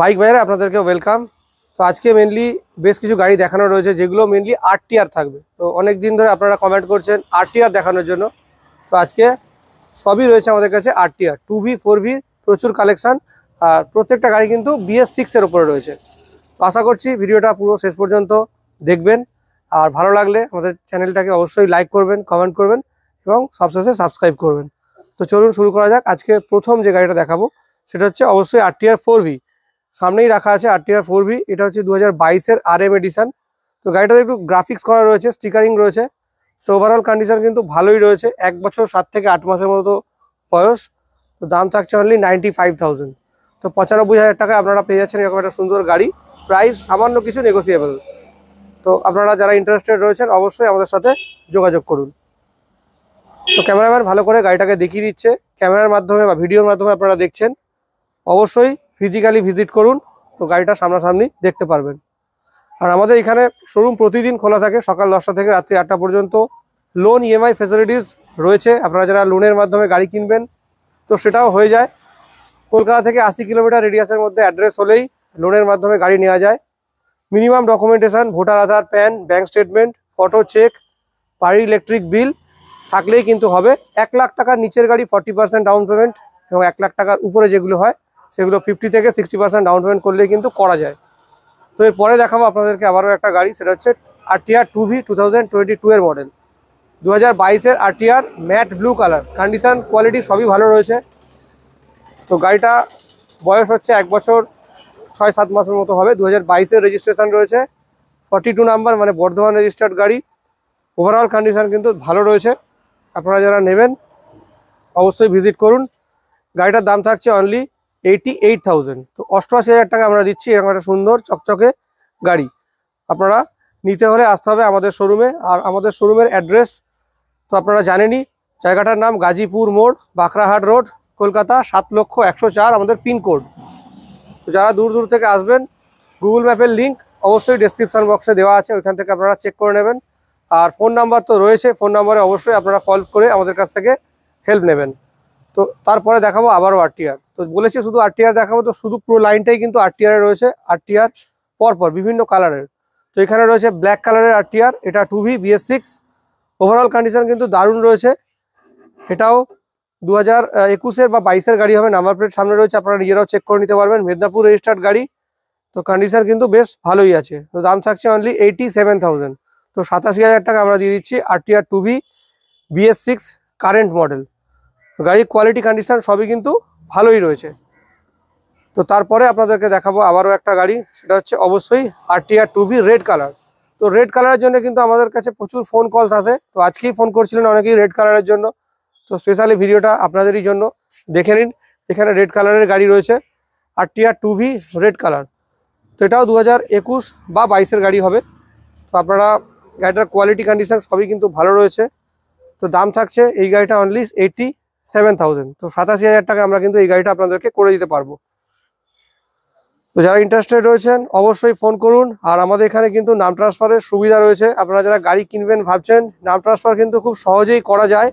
bike ভাইরা আপনাদেরকে welcome তো আজকে মেনলি বেশ কিছু গাড়ি দেখানো রয়েছে যেগুলো মেনলি আর থাকবে তো অনেক দিন ধরে আপনারা কমেন্ট করছেন আরটিআর দেখানোর জন্য তো আজকে সবই রয়েছে আমাদের কাছে RTR two V four V প্রচুর কালেকশান আর প্রত্যেকটা গাড়ি কিন্তু বিএস সিক্সের ওপরে রয়েছে তো আশা করছি ভিডিওটা পুরো শেষ পর্যন্ত দেখবেন আর ভালো লাগলে আমাদের চ্যানেলটাকে অবশ্যই লাইক করবেন কমেন্ট করবেন এবং সবশেষে সাবস্ক্রাইব করবেন তো চলুন শুরু করা যাক আজকে প্রথম যে গাড়িটা দেখাবো সেটা হচ্ছে অবশ্যই আর ফোর ভি সামনেই রাখা আছে আরটিআর ফোর ভি এটা হচ্ছে দু হাজার বাইশের আর এম এডিশন তো গাড়িটাতে একটু গ্রাফিক্স করা রয়েছে স্টিকারিং রয়েছে তো ওভারঅল কন্ডিশন কিন্তু ভালোই রয়েছে এক বছর সাত থেকে আট মাসের মতো বয়স তো দাম থাকছে অনলি নাইনটি ফাইভ থাউজেন্ড তো পঁচানব্বই হাজার টাকায় আপনারা পেয়ে যাচ্ছেন এরকম একটা সুন্দর গাড়ি প্রাইস সামান্য কিছু নেগোসিয়েবল তো আপনারা যারা ইন্টারেস্টেড রয়েছেন অবশ্যই আমাদের সাথে যোগাযোগ করুন তো ক্যামেরাম্যান ভালো করে গাড়িটাকে দেখিয়ে দিচ্ছে ক্যামেরার মাধ্যমে বা ভিডিওর মাধ্যমে আপনারা দেখছেন অবশ্যই ফিজিক্যালি ভিজিট করুন তো গাড়িটা সামনাসামনি দেখতে পারবেন আর আমাদের এখানে শোরুম প্রতিদিন খোলা থাকে সকাল দশটা থেকে রাত্রি আটটা পর্যন্ত লোন ইএমআই ফেসিলিটিস রয়েছে আপনারা যারা লোনের মাধ্যমে গাড়ি কিনবেন তো সেটাও হয়ে যায় কলকাতা থেকে আশি কিলোমিটার রেডিয়াসের মধ্যে অ্যাড্রেস হলেই লোনের মাধ্যমে গাড়ি নেওয়া যায় minimum documentation voter Aadhaar PAN bank statement photo cheque বাড়ির ইলেকট্রিক বিল থাকলেই কিন্তু হবে এক লাখ টাকার নিচের গাড়ি ফর্টি পার্সেন্ট ডাউন পেমেন্ট এবং এক লাখ টাকার উপরে যেগুলো হয় সেগুলো ফিফটি থেকে সিক্সটি পার্সেন্ট ডাউন পেমেন্ট করলেই কিন্তু করা যায় তো এরপরে দেখাবো আপনাদেরকে আবারও একটা গাড়ি সেটা হচ্ছে RTR two V two twenty two এর মডেল দু হাজার বাইশের RTR matte blue colour condition quality সবই ভালো রয়েছে তো গাড়িটা বয়স হচ্ছে এক বছর ছয় সাত মাসের মতো হবে দু হাজার বাইশের রেজিস্ট্রেশন রয়েছে ফর্টি টু নাম্বার মানে বর্ধমান রেজিস্টার্ড গাড়ি ওভারঅল কন্ডিশান কিন্তু ভালো রয়েছে আপনারা যারা নেবেন অবশ্যই ভিজিট করুন গাড়িটার দাম থাকছে অনলি এইটি এইট থাউজেন্ড তো অষ্টআশি হাজার টাকা আমরা দিচ্ছি এরকম একটা সুন্দর চকচকে গাড়ি আপনারা নিতে হলে আসতে হবে আমাদের শোরুমে আর আমাদের শোরুমের অ্যাড্রেস তো আপনারা জানেনই জায়গাটার নাম গাজীপুর মোড় বাঁকড়াহাট রোড কলকাতা সাত লক্ষ একশো চার আমাদের পিনকোড যারা দূর দূর থেকে আসবেন গুগল ম্যাপের লিঙ্ক অবশ্যই ডেসক্রিপশান বক্সে দেওয়া আছে ওইখান থেকে আপনারা চেক করে নেবেন আর ফোন নাম্বার তো রয়েছে ফোন নাম্বারে অবশ্যই আপনারা কল করে আমাদের কাছ থেকে হেল্প নেবেন তো তারপরে দেখাবো আবারও আরটিআর তো বলেছি শুধু আরটিআর দেখাবো তো শুধু পুরো লাইনটাই কিন্তু আরটিআর রয়েছে আরটিআর পরপর বিভিন্ন কালারের তো এখানে রয়েছে ব্ল্যাক কালারের আরটিআর এটা two V BS six overall condition কিন্তু দারুণ রয়েছে এটাও দু হাজার একুশের বা বাইশের গাড়ি হবে নাম্বার প্লেট সামনে রয়েছে আপনারা নিজেরাও চেক করে নিতে পারবেন মেদিনীপুর রেজিস্টার্ড গাড়ি তো কন্ডিশন কিন্তু বেশ ভালোই আছে তো দাম থাকছে অনলি এইটি সেভেন থাউজেন্ড তো সাতাশি হাজার টাকা আমরা দিয়ে দিচ্ছি RTR two V BS six current model গাড়ির কোয়ালিটি কন্ডিশন সবই কিন্তু ভালোই রয়েছে তো তারপরে আপনাদেরকে দেখাবো আবারও একটা গাড়ি সেটা হচ্ছে অবশ্যই আর টু বি রেড কালার তো রেড কালারের জন্য কিন্তু আমাদের কাছে প্রচুর ফোন কলস আসে তো আজকেই ফোন করছিলেন অনেকেই রেড কালারের জন্য তো স্পেশালি ভিডিওটা আপনাদেরই জন্য দেখে নিন এখানে রেড কালারের গাড়ি রয়েছে আর টু ভি রেড কালার তো এটাও দু একুশ বা বাইশের গাড়ি হবে তো আপনারা গাড়িটার কোয়ালিটি কন্ডিশান সবই কিন্তু ভালো রয়েছে তো দাম থাকছে এই গাড়িটা অনলি এইটি সেভেন তো সাতাশি হাজার টাকা আমরা কিন্তু এই গাড়িটা আপনাদেরকে করে দিতে পারবো তো যারা ইন্টারেস্টেড রয়েছেন অবশ্যই ফোন করুন আর আমাদের এখানে কিন্তু নাম ট্রান্সফারের সুবিধা রয়েছে আপনারা যারা গাড়ি কিনবেন ভাবছেন নাম ট্রান্সফার কিন্তু খুব সহজেই করা যায়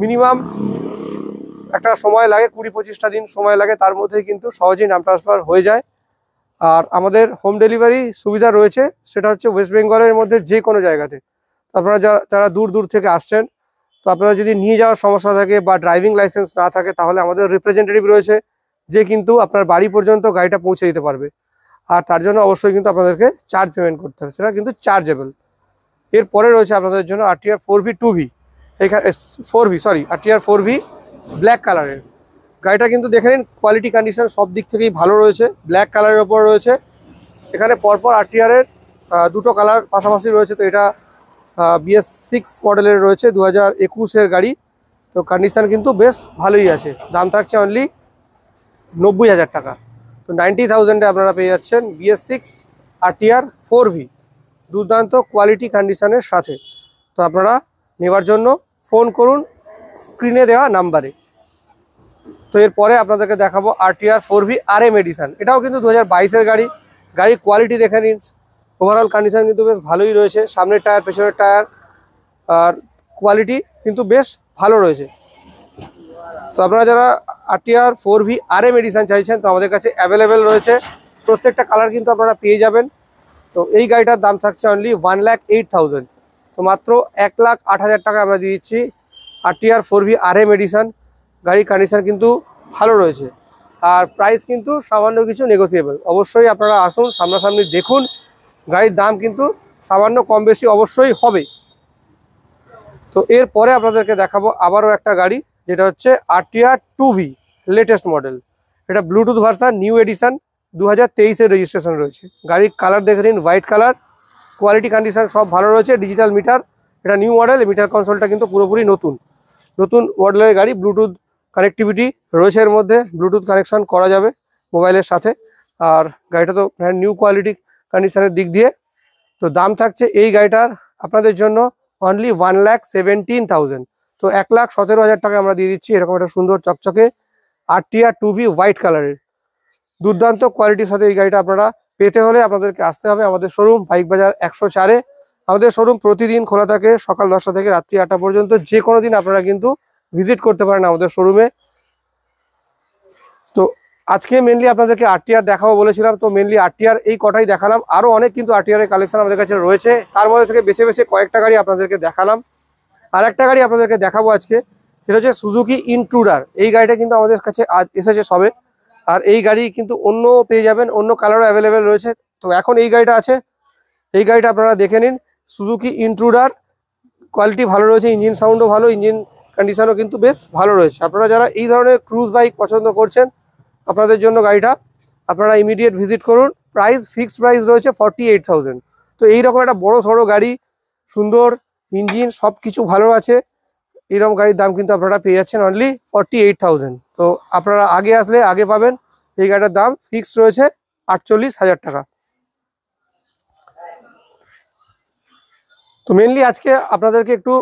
মিনিমাম একটা সময় লাগে কুড়ি পঁচিশটা দিন সময় লাগে তার মধ্যে কিন্তু সহজেই নাম ট্রান্সফার হয়ে যায় আর আমাদের হোম ডেলিভারি সুবিধা রয়েছে সেটা হচ্ছে ওয়েস্ট বেঙ্গলের মধ্যে যে কোনো জায়গাতে আপনারা যারা যারা দূর দূর থেকে আসছেন তো আপনারা যদি নিয়ে যাওয়ার সমস্যা থাকে বা ড্রাইভিং লাইসেন্স না থাকে তাহলে আমাদের রিপ্রেজেন্টেটিভ রয়েছে যে কিন্তু আপনার বাড়ি পর্যন্ত গাড়িটা পৌঁছে দিতে পারবে আর তার জন্য অবশ্যই কিন্তু আপনাদেরকে চার্জ পেমেন্ট করতে হবে সেটা কিন্তু চার্জেবল এরপরে রয়েছে আপনাদের জন্য R R four V two V এখানে four V sorry R R four V black কালারের গাড়িটা কিন্তু দেখে নিন কোয়ালিটি কন্ডিশন সব দিক থেকেই ভালো রয়েছে ব্ল্যাক কালারের ওপর রয়েছে এখানে পরপর আর টিআরের দুটো কালার পাশাপাশি রয়েছে তো এটা বিএস সিক্স মডেলের রয়েছে দু হাজার একুশের গাড়ি তো কন্ডিশান কিন্তু বেশ ভালোই আছে দাম থাকছে অনলি নব্বই হাজার টাকা তো নাইনটি থাউজেন্ডে আপনারা পেয়ে যাচ্ছেন BS six RTR four V দুর্দান্ত কোয়ালিটি কন্ডিশানের সাথে তো আপনারা নেবার জন্য ফোন করুন স্ক্রিনে দেওয়া নাম্বারে তো এরপরে আপনাদেরকে দেখাবো RTR four V R M edition এটাও কিন্তু দু হাজার বাইশের গাড়ি গাড়ির কোয়ালিটি দেখে নিন ওভারঅল কন্ডিশন কিন্তু বেশ ভালোই রয়েছে সামনের টায়ার পেছনের টায়ার আর কোয়ালিটি কিন্তু বেশ ভালো রয়েছে তো আপনারা যারা RTR four V R M edition চাইছেন তো আমাদের কাছে অ্যাভেলেবেল রয়েছে প্রত্যেকটা কালার কিন্তু আপনারা পেয়ে যাবেন তো এই গাড়িটার দাম থাকছে only one lakh eight thousand তো মাত্র এক লাখ আট হাজার টাকা আমরা দিয়ে দিচ্ছি RTR four V R M edition গাড়ির কন্ডিশান কিন্তু ভালো রয়েছে আর প্রাইস কিন্তু সামান্য কিছু নেগোসিয়েবল অবশ্যই আপনারা আসুন সামনাসামনি দেখুন গাড়ির দাম কিন্তু সামান্য কম বেশি অবশ্যই হবে তো এরপরে আপনাদেরকে দেখাবো আবারও একটা গাড়ি যেটা হচ্ছে RTR two V latest model এটা ব্লুটুথ ভার্সান নিউ এডিশান দু হাজার তেইশের রেজিস্ট্রেশন রয়েছে গাড়ির কালার দেখে নিন হোয়াইট কালার কোয়ালিটি কন্ডিশন সব ভালো রয়েছে ডিজিটাল মিটার এটা নিউ মডেল মিটার কনসোলটা কিন্তু পুরোপুরি নতুন নতুন মডেলের গাড়ি ব্লুটুথ কানেক্টিভিটি রয়েছে এর মধ্যে ব্লুটুথ কানেকশন করা যাবে মোবাইলের সাথে আর গাড়িটা তো নিউ কোয়ালিটি কন্ডিশনের দিক দিয়ে তো দাম থাকছে এই গাড়িটার আপনাদের জন্য only one lakh seventeen thousand তো এক লাখ সতেরো হাজার টাকা আমরা দিয়ে দিচ্ছি এরকম একটা সুন্দর চকচকে আর টু বি হোয়াইট কালারের দুর্দান্ত কোয়ালিটির সাথে এই গাড়িটা আপনারা পেতে হলে আপনাদেরকে আসতে হবে আমাদের শোরুম বাইক বাজার একশো চারে আমাদের শোরুম প্রতিদিন খোলা থাকে সকাল দশটা থেকে রাত্রি আটটা পর্যন্ত যে কোনো দিন আপনারা কিন্তু ভিজিট করতে পারেন আমাদের শোরুমে তো আজকে মেনলি আপনাদেরকে আরটিআর দেখাবো বলেছিলাম তো মেনলি আরটিআর এই কটাই দেখালাম আরও অনেক কিন্তু আরটিআরের কালেকশন আমাদের কাছে রয়েছে তার মধ্যে থেকে বেছে বেছে কয়েকটা গাড়ি আপনাদেরকে দেখালাম আর একটা গাড়ি আপনাদেরকে দেখাবো আজকে সেটা হচ্ছে সুজুকি ইন্ট্রুডার এই গাড়িটা কিন্তু আমাদের কাছে আজ এসেছে সবে আর এই গাড়ি কিন্তু অন্য পেয়ে যাবেন অন্য কালারও অ্যাভেলেবেল রয়েছে তো এখন এই গাড়িটা আছে এই গাড়িটা আপনারা দেখে নিন সুজুকি ইন্ট্রুডার কোয়ালিটি ভালো রয়েছে ইঞ্জিন সাউন্ডও ভালো ইঞ্জিন কন্ডিশনও কিন্তু বেশ ভালো রয়েছে আপনারা যারা এই ধরনের ক্রুজ বাইক পছন্দ করছেন আপনাদের জন্য গাড়িটা আপনারা ইমিডিয়েট ভিজিট করুন প্রাইস ফিক্সড প্রাইস রয়েছে ফর্টি এইট থাউজেন্ড তো এইরকম একটা বড় সড়ো গাড়ি সুন্দর ইঞ্জিন সব কিছু ভালো আছে এরকম গাড়ির দাম কিন্তু আপনারা পেয়ে যাচ্ছেন অনলি ফর্টি এইট থাউজেন্ড তো আপনারা আগে আসলে আগে পাবেন এই গাড়িটার দাম ফিক্সড রয়েছে আটচল্লিশ হাজার টাকা তো মেনলি আজকে আপনাদেরকে একটু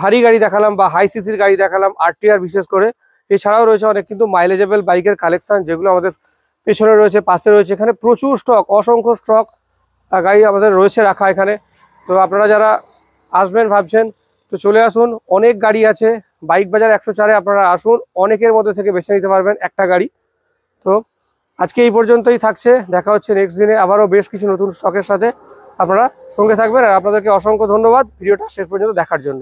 ভারী গাড়ি দেখালাম বা হাই সিসির গাড়ি দেখালাম আর বিশেষ করে এছাড়াও রয়েছে অনেক কিন্তু মাইলেজেবল বাইকের কালেকশন যেগুলো আমাদের পেছনে রয়েছে পাশে রয়েছে এখানে প্রচুর স্টক অসংখ্য স্টক গাড়ি আমাদের রয়েছে রাখা এখানে তো আপনারা যারা আসবেন ভাবছেন তো চলে আসুন অনেক গাড়ি আছে বাইক বাজার একশো চারে আপনারা আসুন অনেকের মধ্যে থেকে বেছে নিতে পারবেন একটা গাড়ি তো আজকে এই পর্যন্তই থাকছে দেখা হচ্ছে নেক্সট দিনে আবারও বেশ কিছু নতুন স্টকের সাথে আপনারা সঙ্গে থাকবেন আর আপনাদেরকে অসংখ্য ধন্যবাদ ভিডিওটা শেষ পর্যন্ত দেখার জন্য